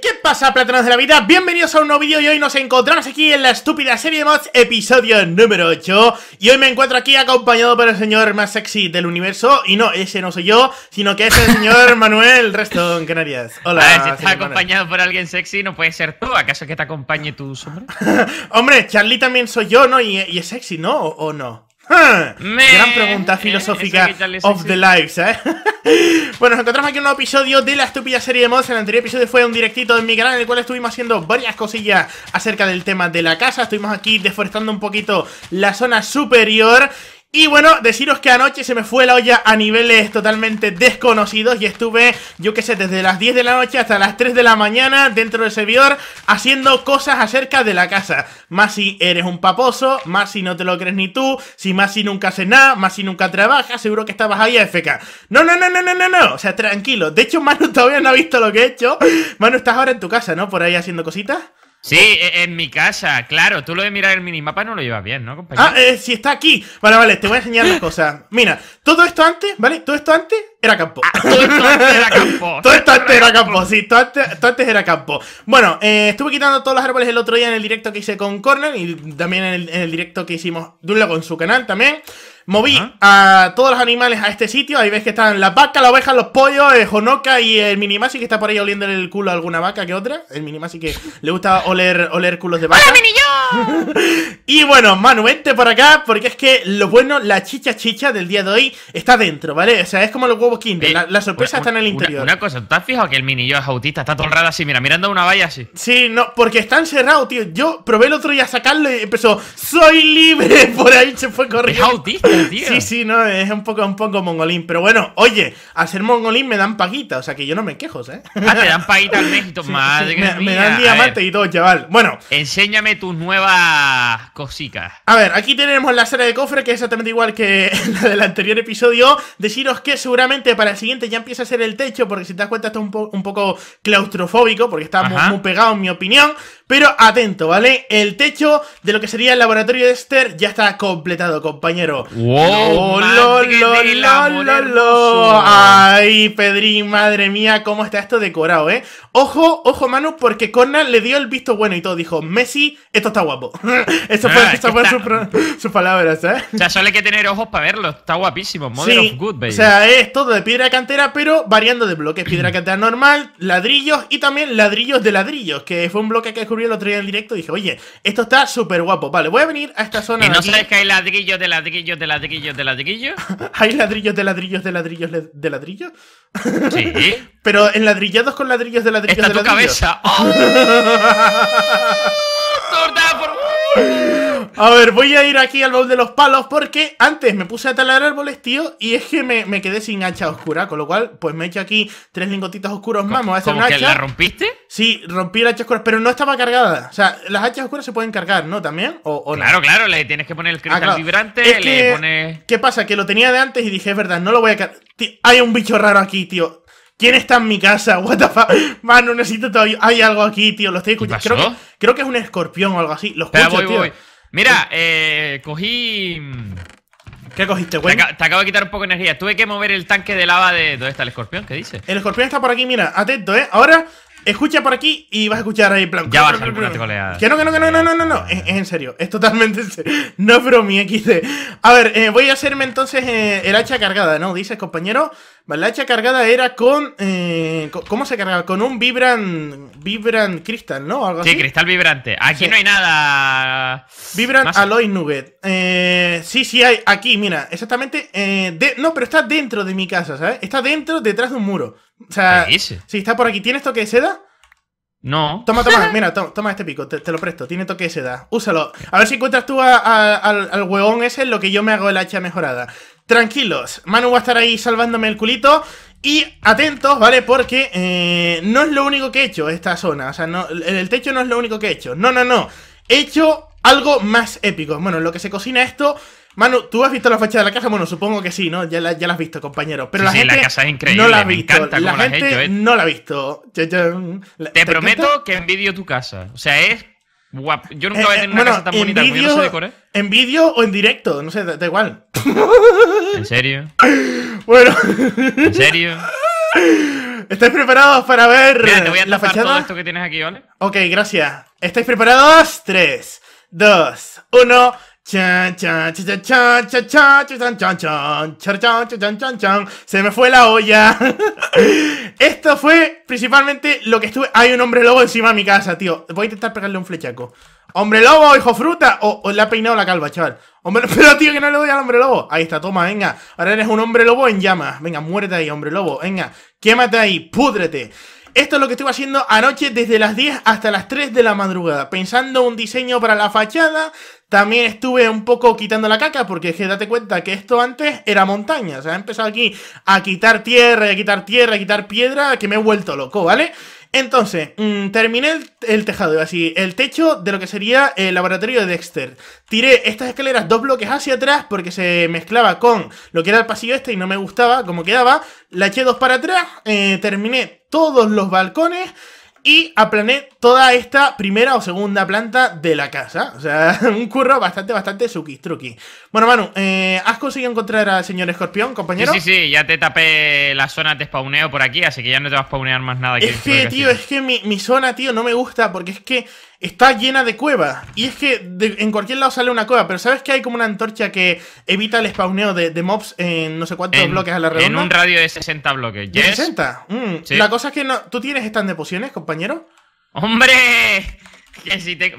¿qué pasa, platanos de la vida? Bienvenidos a un nuevo vídeo y hoy nos encontramos aquí en la estúpida serie de mods, episodio número 8 Y hoy me encuentro aquí acompañado por el señor más sexy del universo Y no, ese no soy yo, sino que es el señor Manuel Reston Canarias Hola, A si estás acompañado por alguien sexy no puede ser tú, ¿acaso que te acompañe tu sombra? Hombre, Charlie también soy yo, ¿no? Y, es sexy, ¿no? o no? Hmm. Gran pregunta filosófica of the lives, ¿eh? bueno, nos encontramos aquí en un nuevo episodio de la estúpida serie de mods. El anterior episodio fue un directito en mi canal en el cual estuvimos haciendo varias cosillas acerca del tema de la casa. Estuvimos aquí deforestando un poquito la zona superior y bueno, deciros que anoche se me fue la olla a niveles totalmente desconocidos y estuve, yo qué sé, desde las 10 de la noche hasta las 3 de la mañana dentro del servidor haciendo cosas acerca de la casa. Más si eres un paposo, más si no te lo crees ni tú, si más si nunca haces nada, más si nunca trabajas, seguro que estabas ahí a FK. No, no, no, no, no, no, no, o sea, tranquilo. De hecho, Manu todavía no ha visto lo que he hecho. Manu, estás ahora en tu casa, ¿no? Por ahí haciendo cositas. Sí, e, en mi casa, claro. Tú lo de mirar el minimapa no lo llevas bien, ¿no, compañero? Ah, eh, si está aquí. Vale, vale, te voy a enseñar las cosas. Mira, todo esto antes, ¿vale? Todo esto antes era campo. Ah, todo esto antes era campo. todo esto antes era campo, sí, todo antes, antes era campo. Bueno, eh, estuve quitando todos los árboles el otro día en el directo que hice con Corner y también en el, directo que hicimos Dula con su canal también. Moví a todos los animales a este sitio. Ahí ves que están las vacas, las ovejas, los pollos, el eh, y el Minimasi que está por ahí oliendo el culo a alguna vaca que otra. El Minimasi que le gusta oler, oler culos de vaca. y bueno, Manu, vente por acá, porque es que lo bueno, la chicha chicha del día de hoy está dentro, ¿vale? O sea, es como los huevos Kinder, la, sorpresa está en el interior. Una, cosa, ¿tú has fijado que el mini yo es autista? Está todo el así, mira, mirando una valla así. Sí, no, porque está encerrado, tío. Yo probé el otro día a sacarlo y empezó, ¡Soy libre! Por ahí se fue corriendo. Es autista, tío. Sí, sí, no, es un poco, un poco mongolín. Pero bueno, oye, al ser mongolín me dan paguita, o sea que yo no me quejo, ¿eh? Ah, te dan paguita al México, madre. me, dan diamante y todo, chaval. Bueno. Enséñame tus Nueva cositas. A ver, aquí tenemos la sala de cofre, que es exactamente igual que la del anterior episodio. Deciros que seguramente para el siguiente ya empieza a ser el techo, porque si te das cuenta, está un, poco claustrofóbico, porque está muy, muy pegado, en mi opinión. Pero atento, ¿vale? El techo de lo que sería el laboratorio de Esther ya está completado, compañero. ¡Wow! ¡Lo, lo, lo, lo, lo! ¡Ay, Pedri, madre mía, cómo está esto decorado, eh! Ojo, ojo, Manu, porque Conan le dio el visto bueno y todo. Dijo, Messi, esto está guapo. Eso fue, sus ah, su palabras, ¿eh? O sea, solo hay que tener ojos para verlo. Está guapísimo. Model of good, baby. O sea, es todo de piedra cantera, pero variando de bloques. Piedra cantera normal, ladrillos y también ladrillos de ladrillos, que fue un bloque que descubrí lo el en directo. Dije, oye, esto está súper guapo. Vale, voy a venir a esta zona. ¿Y no sabes que hay ladrillos de ladrillos de ladrillos de ladrillos? ¿Hay ladrillos de ladrillos de ladrillos de ladrillos? Sí. Pero en ladrillados con ladrillos de ladrillos está de tu cabeza! ¡Oh! A ver, voy a ir aquí al baúl de los palos porque antes me puse a talar árboles, tío, y es que me, quedé sin hacha oscura, con lo cual, pues me he hecho aquí tres lingotitos oscuros más. a hacer una hacha. la rompiste? Sí, rompí la hacha oscura, pero no estaba cargada. O sea, las hachas oscuras se pueden cargar, ¿no? También. claro, claro, le tienes que poner el cristal ah, vibrante, le pones. ¿Qué pasa? Que lo tenía de antes y dije, es verdad, no lo voy a cargar. Hay un bicho raro aquí, tío. ¿Quién está en mi casa? What the fuck? Mano, necesito todavía. Hay algo aquí, tío. Lo estoy escuchando. Creo que, es un escorpión o algo así. Los escucho, tío. Mira, eh, cogí. Mm, ¿Qué cogiste, güey? Te, acabo de quitar un poco de energía. Tuve que mover el tanque de lava de. ¿Dónde está el escorpión? ¿Qué dice? El escorpión está por aquí, mira, atento, ¿eh? Ahora escucha por aquí y vas a escuchar ahí en plan. Ya vas a Que no, que no, que no, no, no, no, no. Es, en serio, es totalmente en serio. No es mi XD. Eh, a ver, eh, voy a hacerme entonces eh, el hacha cargada, ¿no? Dices, compañero la Vale, hacha cargada era con. Eh, ¿Cómo se cargaba? Con un Vibran. Vibran Cristal, ¿no? ¿Algo así? Sí, cristal vibrante. Aquí no hay nada. Vibran Más... Alloy Nugget. Eh, sí, sí, hay. Aquí, mira, exactamente. Eh, no, pero está dentro de mi casa, ¿sabes? Está dentro, detrás de un muro. O sea. Sí, está por aquí. ¿Tienes toque de seda? No. Toma, toma, mira, toma, este pico, te, lo presto, tiene toque de seda. Úsalo. A ver si encuentras tú al, al, huevón ese en lo que yo me hago el hacha mejorada. Tranquilos, Manu va a estar ahí salvándome el culito y atentos, ¿vale? Porque eh, no es lo único que he hecho esta zona. O sea, el techo no es lo único que he hecho. No, no, no. He hecho algo más épico. Bueno, lo que se cocina esto... Manu, ¿tú has visto la fachada de la casa? Bueno, supongo que sí, ¿no? Ya la, ya la has visto, compañero. Pero sí, la sí, la casa es increíble, no la ha visto. la gente no la ha visto. Te, prometo que envidio tu casa. O sea, es Guap. Yo nunca eh, voy a eh, tener una casa tan bonita como yo no sé decorar. ¿En vídeo o en directo? No sé, da, igual. ¿En serio? Bueno. ¿En serio? ¿Estáis preparados para ver Mira, te voy a la fachada? todo esto que tienes aquí, ¿vale? Ok, gracias. ¿Estáis preparados? 3, 2, 1... Se me fue la olla. Esto fue principalmente lo que estuve. Hay un hombre lobo encima de mi casa, tío. Voy a intentar pegarle un flechaco. ¡Hombre lobo, hijo fruta! O, le ha peinado la calva, chaval. Hombre, pero tío, que no le doy al hombre lobo. Ahí está, toma, venga. Ahora eres un hombre lobo en llamas. Venga, muérete ahí, hombre lobo. Venga, quémate ahí, púdrete. Esto es lo que estuve haciendo anoche desde las 10 hasta las 3 de la madrugada, pensando un diseño para la fachada. También estuve un poco quitando la caca, porque es que date cuenta que esto antes era montaña. O sea, he empezado aquí a quitar tierra, a quitar tierra, a quitar piedra, que me he vuelto loco, ¿vale? Entonces, mm, terminé el, el, tejado, así, el techo de lo que sería el laboratorio de Dexter. Tiré estas escaleras dos bloques hacia atrás porque se mezclaba con lo que era el pasillo este y no me gustaba como quedaba. La eché dos para atrás, eh, terminé todos los balcones y aplané toda esta primera o segunda planta de la casa. O sea, un curro bastante, bastante suki truqui. Bueno, Manu, eh, ¿has conseguido encontrar al señor escorpión, compañero? Sí, sí, ya te tapé la zona de spawneo por aquí, así que ya no te vas a spawnear más nada. Es que, tío, es que mi zona, tío, no me gusta porque es que está llena de cuevas. Y es que en cualquier lado sale una cueva, pero ¿sabes que hay como una antorcha que evita el spawneo de, mobs en no sé cuántos bloques a la redonda? En un radio de 60 bloques. 60? Mm. La cosa es que no... ¿Tú tienes stand de pociones, compañero? ¡Hombre!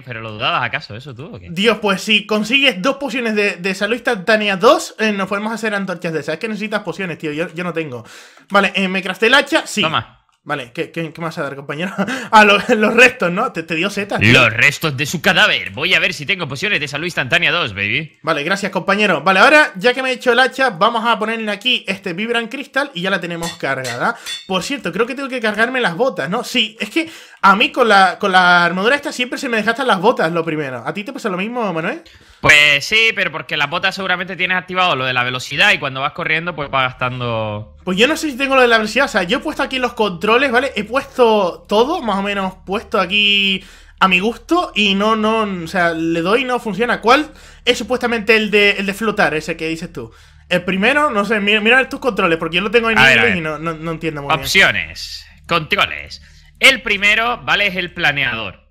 Pero lo dudabas acaso eso tú o qué? Dios, pues si consigues dos pociones de, salud instantánea dos, eh, nos podemos hacer antorchas de esas. Es que necesitas pociones, tío. Yo, no tengo. Vale, eh, me crafté el hacha, sí. Toma. Vale, ¿qué, qué, qué a dar, compañero? a ah, los restos, ¿no? Te, dio setas. Los restos de su cadáver. Voy a ver si tengo pociones de salud instantánea 2, baby. Vale, gracias, compañero. Vale, ahora, ya que me he hecho el hacha, vamos a ponerle aquí este Vibran Crystal y ya la tenemos cargada. Por cierto, creo que tengo que cargarme las botas, ¿no? Sí, es que a mí con la, con la armadura esta siempre se me desgastan las botas, lo primero. ¿A ti te pasa lo mismo, Manuel? Pues sí, pero porque las botas seguramente tienes activado lo de la velocidad y cuando vas corriendo pues vas gastando... Pues yo no sé si tengo lo de la velocidad, o sea, yo he puesto aquí los controles, ¿vale? He puesto todo, más o menos puesto aquí a mi gusto y no, no, o sea, le doy y no funciona. ¿Cuál es supuestamente el de, flotar, ese que dices tú? El primero, no sé, mira, tus controles, porque yo lo tengo en inglés y no, entiendo muy bien. Opciones, controles. El primero, ¿vale? Es el planeador.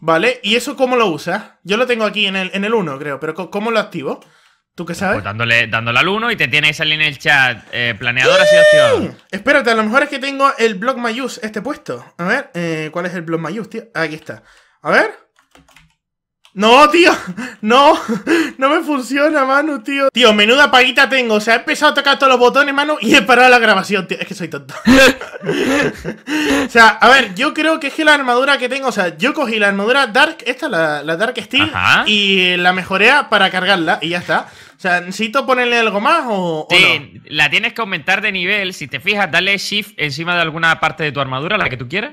Vale, ¿y eso cómo lo usas? Yo lo tengo aquí en el, en el 1, creo, pero ¿cómo lo activo? ¿Tú qué sabes? Pues dándole, dándole al 1 y te tiene ahí salir en el chat. Eh, planeador así activado. Espérate, a lo mejor es que tengo el blog mayús este puesto. A ver, eh, ¿cuál es el blog mayús? tío? Aquí está. A ver. No, tío, no, no me funciona, mano tío. Tío, menuda paguita tengo. O sea, he empezado a tocar todos los botones, mano y he parado la grabación, tío. Es que soy tonto. o sea, a ver, yo creo que es que la armadura que tengo, o sea, yo cogí la armadura Dark, esta, la, la Dark Steel, y la mejoré para cargarla, y ya está. O sea, ¿necesito ponerle algo más o, no? la tienes que aumentar de nivel. Si te fijas, dale shift encima de alguna parte de tu armadura, la que tú quieras.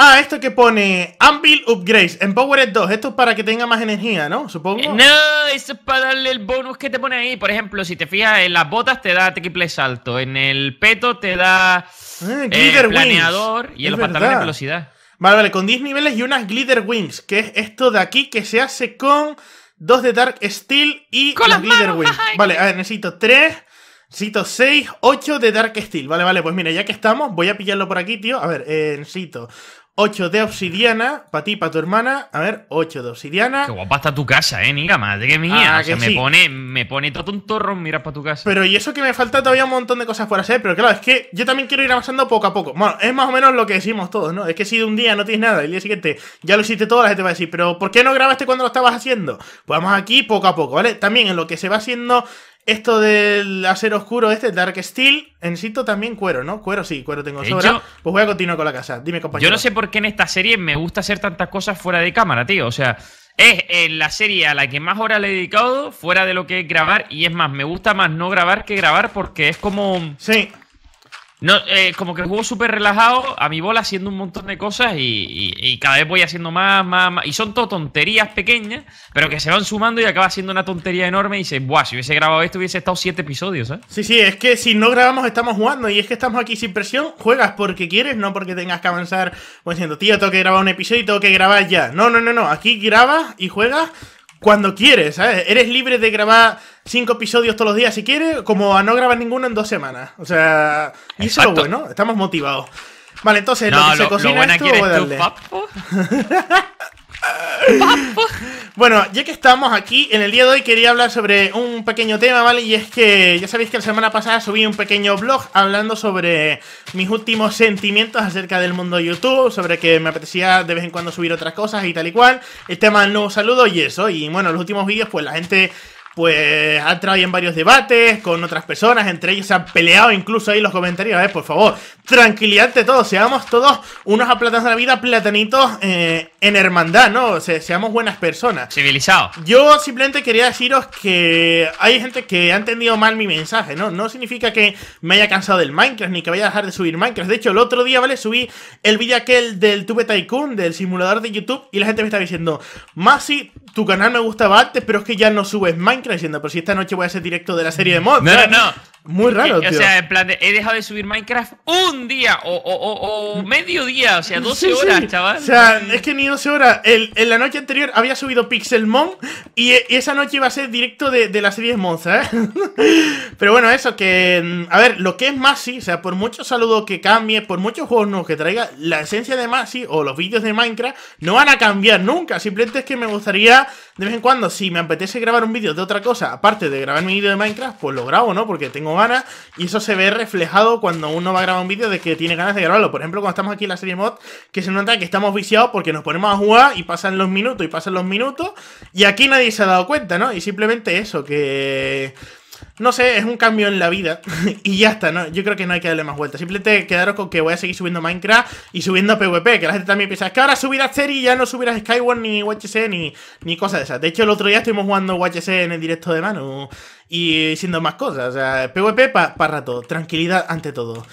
Ah, esto que pone Anvil Upgrades, Empowered 2. Esto es para que tenga más energía, ¿no? Supongo. No, eso es para darle el bonus que te pone ahí. Por ejemplo, si te fijas, en las botas te da triple salto. En el peto te da ah, eh, glitter planeador. Y en los pantalones velocidad. Vale, vale, con 10 niveles y unas Glitter Wings. Que es esto de aquí que se hace con 2 de Dark Steel y con Glitter Wings. Vale, a ver, necesito 3. Necesito 6, 8 de Dark Steel. Vale, vale, pues mira, ya que estamos, voy a pillarlo por aquí, tío. A ver, eh, necesito 8 de obsidiana, para ti, para tu hermana. A ver, 8 de obsidiana. Qué guapa está tu casa, eh, Niga, madre mía. Ah, me, pone, me pone todo un torro mirar para tu casa. Pero y eso que me falta todavía un montón de cosas por hacer. Pero claro, es que yo también quiero ir avanzando poco a poco. Bueno, es más o menos lo que decimos todos, ¿no? Es que si de un día no tienes nada el día siguiente ya lo hiciste todo, la gente va a decir, pero ¿por qué no grabaste cuando lo estabas haciendo? Pues vamos aquí poco a poco, ¿vale? También en lo que se va haciendo esto del hacer oscuro, este Dark Steel, necesito también cuero, ¿no? Cuero sí, cuero tengo sobra. pues voy a continuar con la casa. Dime, compañero. Yo no sé por qué en esta serie me gusta hacer tantas cosas fuera de cámara, tío. O sea, es en eh, la serie a la que más horas le he dedicado fuera de lo que es grabar. Y es más, me gusta más no grabar que grabar porque es como... Sí. No, eh, como que juego súper relajado, a mi bola haciendo un montón de cosas y, y, cada vez voy haciendo más, más, más, Y son todo tonterías pequeñas, pero que se van sumando y acaba siendo una tontería enorme. Y dices, buah, si hubiese grabado esto hubiese estado siete episodios, ¿eh? Sí, sí, es que si no grabamos estamos jugando y es que estamos aquí sin presión. Juegas porque quieres, no porque tengas que avanzar. Pues diciendo, tío, tengo que grabar un episodio y tengo que grabar ya. No, no, no, no. Aquí grabas y juegas cuando quieres, ¿sabes? Eres libre de grabar cinco episodios todos los días si quiere, como a no grabar ninguno en dos semanas. O sea, y eso lo bueno, estamos motivados. Vale, entonces, no, ¿lo que cocina voy darle. Bueno, ya que estamos aquí, en el día de hoy quería hablar sobre un pequeño tema, ¿vale? Y es que ya sabéis que la semana pasada subí un pequeño blog hablando sobre mis últimos sentimientos acerca del mundo YouTube, sobre que me apetecía de vez en cuando subir otras cosas y tal y cual, el tema del nuevo saludo y eso. Y bueno, los últimos vídeos, pues la gente pues ha entrado ahí en varios debates con otras personas, entre ellos se han peleado incluso ahí los comentarios. A ver, por favor, tranquilidad todos todos, seamos todos unos aplatados de la vida, platanitos eh, en hermandad, ¿no? O seamos buenas personas. civilizado Yo simplemente quería deciros que hay gente que ha entendido mal mi mensaje, ¿no? No significa que me haya cansado del Minecraft ni que vaya a dejar de subir Minecraft. De hecho, el otro día, ¿vale? Subí el vídeo aquel del Tube Tycoon, del simulador de YouTube, y la gente me está diciendo, Masi, tu canal me gustaba antes, pero es que ya no subes Minecraft diciendo, pero si esta noche voy a hacer directo de la serie de mods. No, no, Muy raro, tío. O sea, en plan, he dejado de subir Minecraft un día o, medio día, o sea, 12 horas, chaval. O sea, es que ni 12 horas. en la noche anterior había subido Pixelmon y, esa noche iba a ser directo de, la serie de mods, ¿eh? pero bueno, eso, que. Mm, a ver, lo que es Masi, o sea, por mucho saludo que cambie, por muchos juegos nuevos que traiga, la esencia de Masi o los vídeos de Minecraft no van a cambiar nunca. Simplemente es que me gustaría de vez en cuando, si me apetece grabar un vídeo de otra cosa, aparte de grabar mi vídeo de Minecraft, pues lo grabo, ¿no? Porque tengo ganas y eso se ve reflejado cuando uno va a grabar un vídeo de que tiene ganas de grabarlo. Por ejemplo, cuando estamos aquí en la serie mod, que se nota que estamos viciados porque nos ponemos a jugar y pasan los minutos y pasan los minutos y aquí nadie se ha dado cuenta, ¿no? Y simplemente eso, que no sé, es un cambio en la vida. y ya está, ¿no? Yo creo que no hay que darle más vueltas. Simplemente quedaros con que voy a seguir subiendo Minecraft y subiendo PvP. Que la gente también piensa, que ahora subirás serie y ya no subirás Skyward ni UHC ni, ni cosas de esas. De hecho, el otro día estuvimos jugando HC en el directo de Manu y siendo más cosas. O sea, PvP para rato. Tranquilidad ante todo.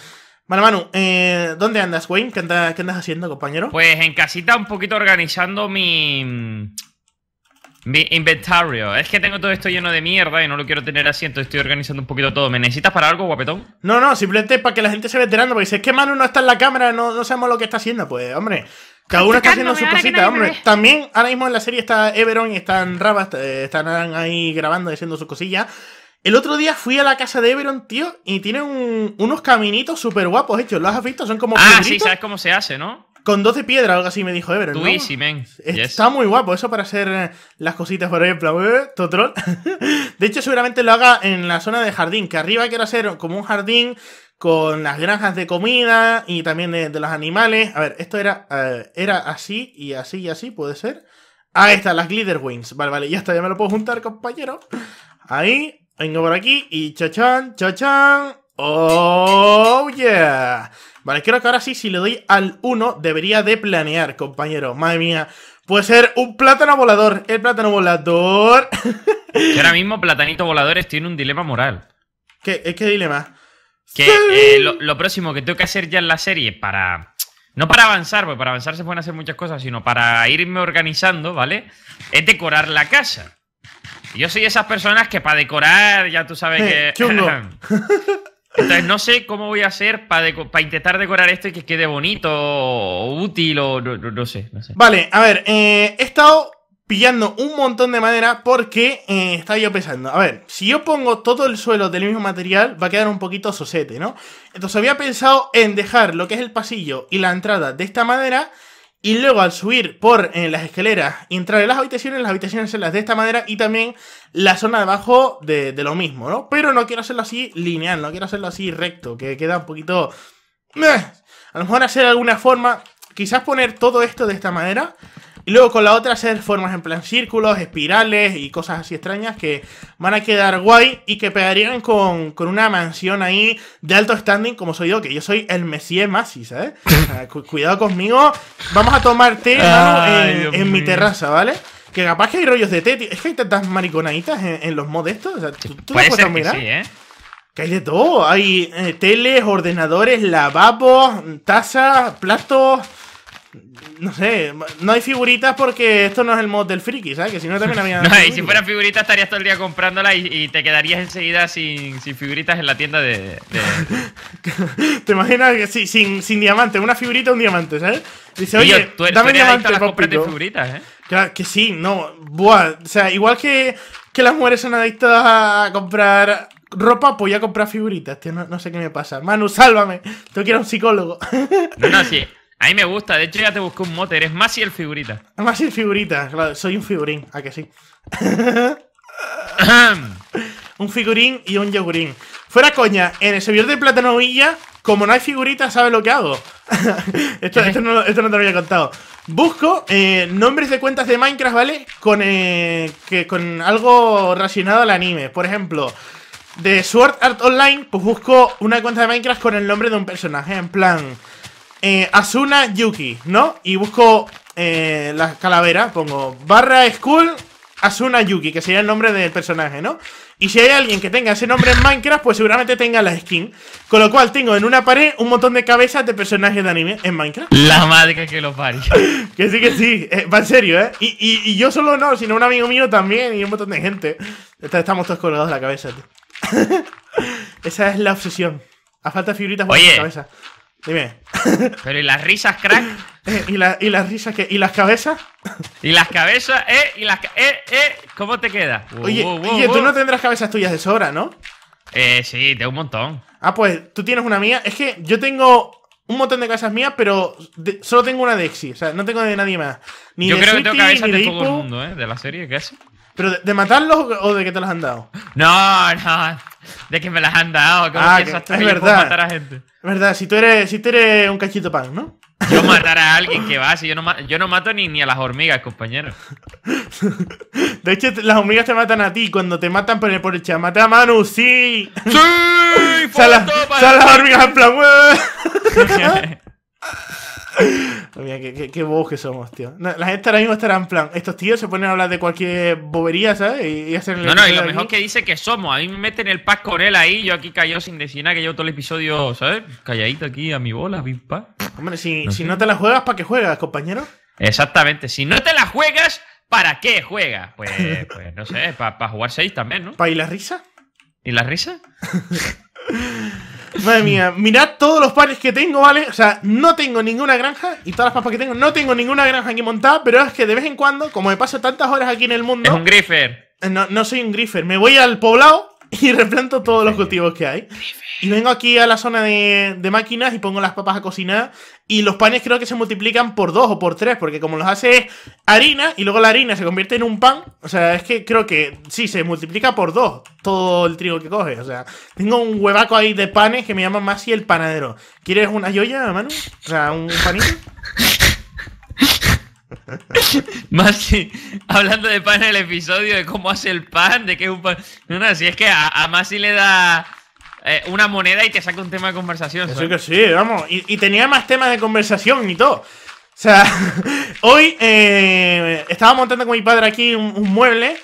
Vale, Manu, eh, ¿dónde andas, Wayne? ¿Qué andas haciendo, compañero? Pues en casita un poquito organizando mi mi inventario. Es que tengo todo esto lleno de mierda y no lo quiero tener así, entonces estoy organizando un poquito todo. ¿Me necesitas para algo, guapetón? No, no, simplemente para que la gente se vea enterando, porque si es que Manu no está en la cámara, no, no sabemos lo que está haciendo, pues, hombre. Cada uno está haciendo su cosita, hombre. También ahora mismo en la serie está Everon y están Rabas, eh, están ahí grabando y haciendo sus cosillas. El otro día fui a la casa de Everon, tío, y tiene unos caminitos súper guapos hechos. ¿Los has visto? Son como. Ah, sí, sabes cómo se hace, ¿no? Con 12 piedras, algo así me dijo Everett. ¿no? Está muy guapo eso para hacer eh, las cositas, por ejemplo, eh, totrol. De hecho, seguramente lo haga en la zona de jardín, que arriba quiero hacer como un jardín con las granjas de comida y también de, los animales. A ver, esto era, eh, era así y así y así, puede ser. Ahí está, las Glitter Wings. Vale, vale, ya está, ya me lo puedo juntar, compañero. Ahí, vengo por aquí y chachán, chachán. Oh, yeah. Vale, creo que ahora sí, si le doy al 1, debería de planear, compañero. Madre mía. Puede ser un plátano volador. El plátano volador. Y ahora mismo Platanito Voladores tiene un dilema moral. ¿Qué, eh, qué dilema? Que eh, lo, próximo que tengo que hacer ya en la serie para... No para avanzar, porque para avanzar se pueden hacer muchas cosas, sino para irme organizando, ¿vale? Es decorar la casa. Yo soy esas personas que para decorar, ya tú sabes eh, que... Entonces no sé cómo voy a hacer para intentar decorar esto y que quede bonito o útil o no, sé, no sé, Vale, a ver, eh, he estado pillando un montón de madera porque eh, estaba yo pensando, a ver, si yo pongo todo el suelo del mismo material va a quedar un poquito sosete, ¿no? Entonces había pensado en dejar lo que es el pasillo y la entrada de esta madera y luego al subir por eh, las escaleras, entrar en las habitaciones, las habitaciones serán de esta manera y también la zona de abajo de, de, lo mismo, ¿no? Pero no quiero hacerlo así lineal, no quiero hacerlo así recto, que queda un poquito... A lo mejor hacer alguna forma, quizás poner todo esto de esta manera y luego con la otra hacer formas en plan círculos, espirales y cosas así extrañas que van a quedar guay y que pegarían con, una mansión ahí de alto standing como soy yo, que yo soy el Messier Masi, ¿sabes? cuidado conmigo. Vamos a tomar té, en, mi terraza, ¿vale? Que capaz que hay rollos de té, tío. Es que hay tantas mariconaditas en, los mods estos. O sea, tú, tú puedes mirar. ¿eh? Que, hay de todo. Hay eh, teles, ordenadores, lavabos, tazas, platos. No sé, no hay figuritas porque esto no es el mod del friki, ¿sabes? Que si no también había. no, y si fuera figuritas estarías todo el día comprándola y, te quedarías enseguida sin, figuritas en la tienda de. ¿Te imaginas que sí, sin, sin, diamante? Una figurita, un diamante, ¿sabes? Dice, oye, tú, dame tú diamante. Las compras figuritas, ¿eh? que sí, no. Buah, o sea, igual que, que las mujeres son adictas a comprar ropa, pues ya comprar figuritas, tío. No, no, sé qué me pasa. Manu, sálvame. Tengo que ir a un psicólogo. No, no, sí. A mí me gusta, de hecho ya te busco un mote, eres más y el figurita. Más y el figurita, claro, soy un figurín, a que sí. un figurín y un yogurín. Fuera coña, en el servidor de platanovilla. Villa, como no hay figuritas, ¿sabes lo que hago? esto, no, te lo había contado. Busco eh, nombres de cuentas de Minecraft, ¿vale? Con, eh, que, con algo relacionado al anime. Por ejemplo, de Sword Art Online, pues busco una cuenta de Minecraft con el nombre de un personaje, en plan... Eh, Asuna Yuki, ¿no? Y busco eh, las la calavera, pongo barra school Asuna Yuki, que sería el nombre del personaje, ¿no? Y si hay alguien que tenga ese nombre en Minecraft, pues seguramente tenga la skin. Con lo cual tengo en una pared un montón de cabezas de personajes de anime en Minecraft. La madre que lo parió. que sí, que sí. Eh, va en serio, ¿eh? Y, yo solo no, sino un amigo mío también y un montón de gente. Estamos todos colgados de la cabeza, Esa es la obsesión. A falta figuritas la cabeza. Dime. Pero ¿y las risas, crack? Eh, ¿y, ¿Y las risas qué? ¿Y las cabezas? ¿Y las cabezas? ¿Eh? ¿Y las eh, eh? ¿Cómo te queda? Oye, tú no tendrás cabezas tuyas de sobra, ¿no? Eh, sí, tengo un montón. Ah, pues tú tienes una mía. Es que yo tengo un montón de cabezas mías, pero solo tengo una de Exi. O sea, no tengo de nadie más. Ni yo de creo que tengo cabezas de, de todo el mundo, ¿eh? De la serie, casi. ¿Pero de, matarlos o de que te las han dado? No, no. De que me las han dado. ah, es verdad. Es verdad, si tú eres, si tú eres un cachito pan, ¿no? Yo matar a alguien que va, si yo no, yo no mato ni, ni a las hormigas, compañero. De hecho, las hormigas te matan a ti cuando te matan por el, por el chat. Mata a Manu, sí. ¡Sí! Sal las hormigas en plan, Mira, qué, qué, bobos que somos, tío. la gente ahora mismo estará en plan. Estos tíos se ponen a hablar de cualquier bobería, ¿sabes? Y, hacen No, no, y lo mejor que dice que somos. A mí me meten el pack con él ahí. Yo aquí callado sin decir nada, que llevo todo el episodio, ¿sabes? Calladito aquí a mi bola, pa. Hombre, si no, si no te la juegas, ¿para qué juegas, compañero? Exactamente. Si no te la juegas, ¿para qué juegas? Pues, pues no sé, para jugar 6 también, ¿no? ¿Para ir la risa? ¿Y la risa? Madre mía, mirad todos los panes que tengo, ¿vale? O sea, no tengo ninguna granja y todas las papas que tengo, no tengo ninguna granja aquí montada, pero es que de vez en cuando, como me paso tantas horas aquí en el mundo. Es un grifer. Eh, no, soy un grifer. Me voy al poblado y replanto todos los cultivos que hay. Y vengo aquí a la zona de, máquinas y pongo las papas a cocinar. Y los panes creo que se multiplican por dos o por tres, porque como los hace harina y luego la harina se convierte en un pan. O sea, es que creo que sí, se multiplica por dos todo el trigo que coge. O sea, tengo un huevaco ahí de panes que me llama más y el panadero. ¿Quieres una joya Manu? O sea, un panito. Más hablando de pan en el episodio, de cómo hace el pan, de que es un pan. No, no, si es que a, a Masi le da eh, una moneda y te saca un tema de conversación. Sí que sí, vamos. Y, tenía más temas de conversación y todo. O sea, hoy eh, estaba montando con mi padre aquí un, mueble.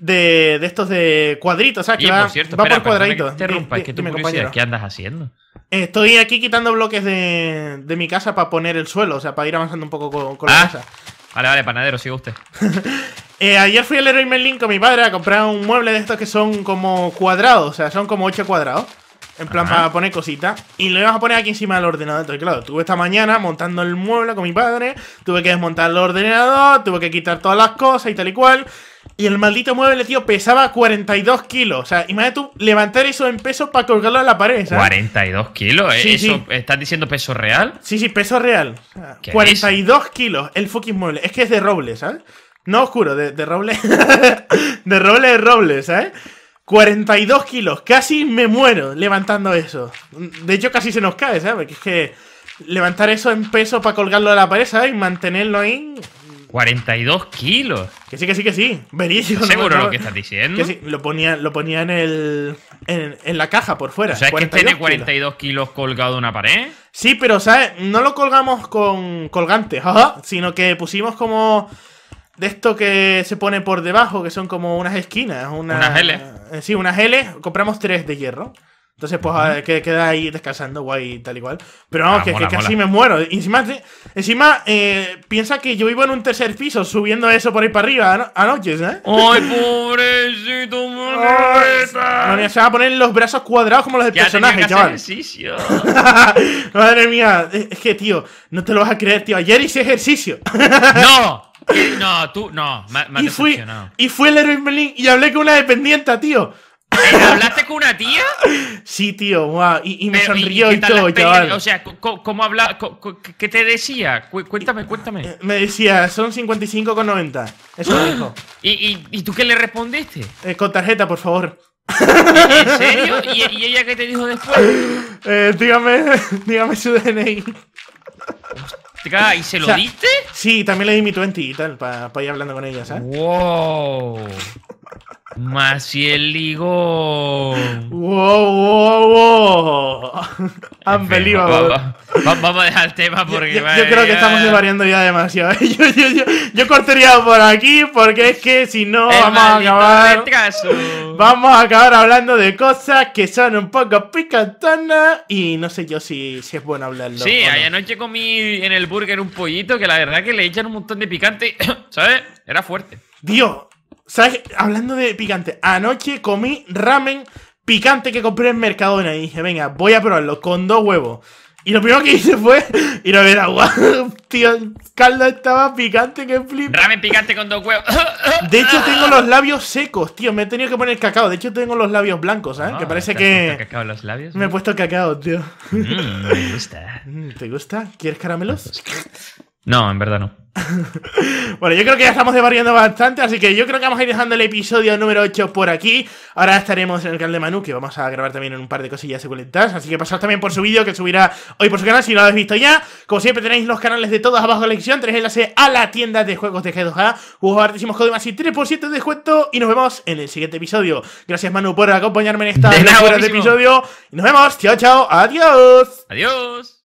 De, estos de cuadritos, ¿sabes? Y va, por cierto, que ¿qué andas haciendo? Estoy aquí quitando bloques de, mi casa para poner el suelo, o sea, para ir avanzando un poco con, la ah. casa. Vale, vale, panadero, sigue usted. Eh, ayer fui al Leroy Merlin con mi padre a comprar un mueble de estos que son como cuadrados, o sea, son como 8 cuadrados. En plan, para poner cositas. Y lo ibas a poner aquí encima del ordenador. Entonces, claro, tuve esta mañana montando el mueble con mi padre. Tuve que desmontar el ordenador. Tuve que quitar todas las cosas y tal y cual. Y el maldito mueble, tío, pesaba 42 kilos. O sea, imagínate tú levantar eso en peso para colgarlo a la pared. ¿sabes? 42 kilos, ¿eh? ¿Eso ¿Estás diciendo peso real? Sí, sí, peso real. 42 kilos el fucking mueble. Es que es de roble, ¿sabes? No oscuro, de, de roble. de roble de roble, ¿sabes? 42 kilos, casi me muero levantando eso. De hecho, casi se nos cae, ¿sabes? Porque es que levantar eso en peso para colgarlo a la pared, ¿sabes? Y mantenerlo ahí. 42 kilos. Que sí, que sí, que sí. Verísimo. No seguro lo que estás diciendo. Que sí, lo ponía, lo ponía en el. En, la caja por fuera. O sea, es que este tiene 42 kilos. kilos colgado de una pared. Sí, pero, ¿sabes? No lo colgamos con colgantes, sino que pusimos como de esto que se pone por debajo, que son como unas esquinas. Una, unas L. Eh, sí, unas L. Compramos tres de hierro. Entonces, pues, eh, que queda ahí descansando, guay, tal y cual. Pero vamos, ah, que, casi me muero. Encima, encima eh, piensa que yo vivo en un tercer piso subiendo eso por ahí para arriba anoche, ¿eh? ¡Ay, pobrecito, madre Se van a poner los brazos cuadrados como los del personaje, que chaval. ejercicio. madre mía, es que, tío, no te lo vas a creer, tío. Ayer hice ejercicio. ¡No! no, tú, no, me, me y, fui, y fui el héroe Merlin y hablé con una dependienta, tío. ¿Hablaste con una tía? Sí, tío, wow. y, me sonrió y, y todo, chaval. O sea, ¿cómo habla? ¿Qué te decía? Cuéntame, cuéntame. Eh, me decía, son 55,90. Eso dijo. ¿Y, ¿Y, tú qué le respondiste? Eh, con tarjeta, por favor. ¿En serio? ¿Y, ella qué te dijo después? Eh, dígame, dígame su DNI. ¿Y se lo diste? Sí, también le di mi 20 y tal, para ir hablando con ella, ¿sabes? ¿eh? ¡Wow! Maciel Ligo. ¡Wow, wow, wow! Han Vamos a dejar el tema porque. Yo, creo que estamos desvariando ya demasiado. ¿eh? Yo, yo, cortaría por aquí porque es que si no vamos a acabar. Vamos a acabar hablando de cosas que son un poco picantonas y no sé yo si, si es bueno hablarlo. Sí, anoche comí en el burger un pollito que la verdad que le echan un montón de picante. ¿Sabes? Era fuerte. Dios, ¿sabes? Hablando de picante, anoche comí ramen picante que compré en Mercadona y dije, venga, voy a probarlo con dos huevos. Y lo primero que hice fue ir a ver agua. Tío, caldo estaba picante que flip. Ramen picante con dos huevos. De hecho, tengo los labios secos, tío. Me he tenido que poner cacao. De hecho, tengo los labios blancos, ¿eh? que parece que. los labios? Me he puesto cacao, tío. Mm, me gusta. ¿Te gusta? ¿Quieres caramelos? Pues, no, en verdad no. bueno, yo creo que ya estamos desvariando bastante, así que yo creo que vamos a ir dejando el episodio número 8 por aquí. Ahora estaremos en el canal de Manu, que vamos a grabar también En un par de cosillas seculentas Así que pasad también por su vídeo que subirá hoy por su canal, si no lo habéis visto ya. Como siempre, tenéis los canales de todos abajo en la descripción. Tenéis enlace a la tienda de juegos de G2A, juegos de más y 3% de descuento. Y nos vemos en el siguiente episodio. Gracias, Manu, por acompañarme en esta de, de episodio. Y nos vemos. Chao, chao. Adiós. Adiós.